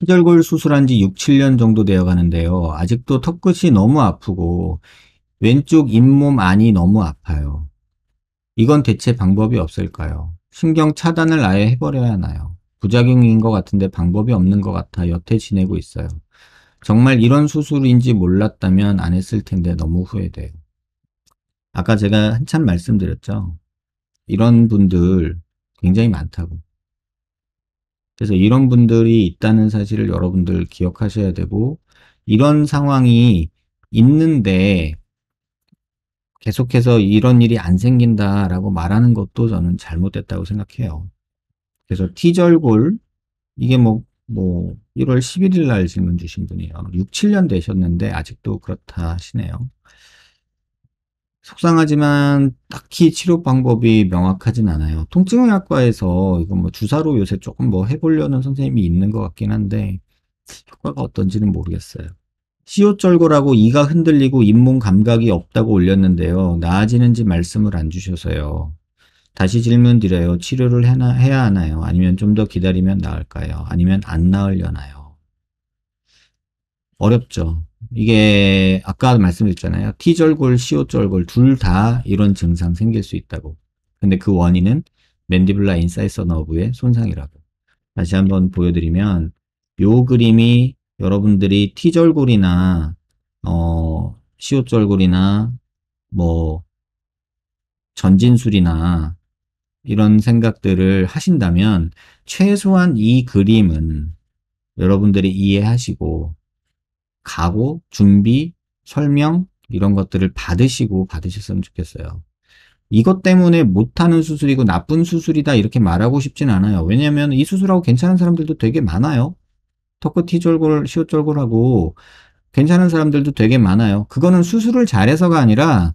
피절골 수술한 지 6, 7년 정도 되어 가는데요. 아직도 턱끝이 너무 아프고 왼쪽 잇몸 안이 너무 아파요. 이건 대체 방법이 없을까요? 신경 차단을 아예 해버려야 하나요? 부작용인 것 같은데 방법이 없는 것 같아 여태 지내고 있어요. 정말 이런 수술인지 몰랐다면 안 했을 텐데 너무 후회돼요. 아까 제가 한참 말씀드렸죠. 이런 분들 굉장히 많다고. 그래서 이런 분들이 있다는 사실을 여러분들 기억하셔야 되고 이런 상황이 있는데 계속해서 이런 일이 안 생긴다라고 말하는 것도 저는 잘못됐다고 생각해요. 그래서 티절골 이게 뭐 뭐 1월 뭐 11일 날 질문 주신 분이에요. 6, 7년 되셨는데 아직도 그렇다 하시네요. 속상하지만 딱히 치료 방법이 명확하진 않아요. 통증의학과에서 이건 뭐 주사로 요새 조금 뭐 해보려는 선생님이 있는 것 같긴 한데 효과가 어떤지는 모르겠어요. 시옷절골라고 이가 흔들리고 잇몸 감각이 없다고 올렸는데요. 나아지는지 말씀을 안 주셔서요. 다시 질문 드려요. 치료를 해나, 해야 하나요? 아니면 좀 더 기다리면 나을까요? 아니면 안 나으려나요? 어렵죠. 이게 아까 말씀드렸잖아요. T절골, CO절골 둘 다 이런 증상 생길 수 있다고. 근데 그 원인은 맨디블라 인사이서 너브의 손상이라고. 다시 한번 보여드리면 요 그림이 여러분들이 T절골이나 어, 시옷절골이나 뭐 전진술이나 이런 생각들을 하신다면 최소한 이 그림은 여러분들이 이해하시고 각오, 준비, 설명 이런 것들을 받으시고 받으셨으면 좋겠어요. 이것 때문에 못하는 수술이고 나쁜 수술이다 이렇게 말하고 싶진 않아요. 왜냐하면 이 수술하고 괜찮은 사람들도 되게 많아요. 턱끝 티졸골, 시옷졸골하고 괜찮은 사람들도 되게 많아요. 그거는 수술을 잘해서가 아니라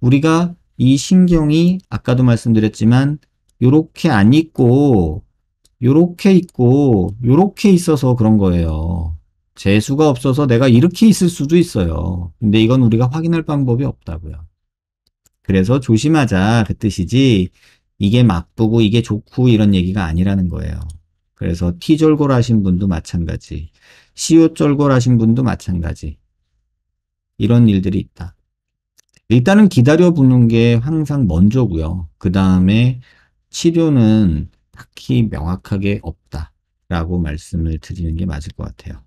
우리가 이 신경이 아까도 말씀드렸지만 요렇게 안 있고 요렇게 있고 요렇게 있어서 그런 거예요. 재수가 없어서 내가 이렇게 있을 수도 있어요. 근데 이건 우리가 확인할 방법이 없다고요. 그래서 조심하자 그 뜻이지 이게 막부고 이게 좋고 이런 얘기가 아니라는 거예요. 그래서 T절골 하신 분도 마찬가지, CO절골 하신 분도 마찬가지 이런 일들이 있다. 일단은 기다려보는 게 항상 먼저고요. 그 다음에 치료는 딱히 명확하게 없다라고 말씀을 드리는 게 맞을 것 같아요.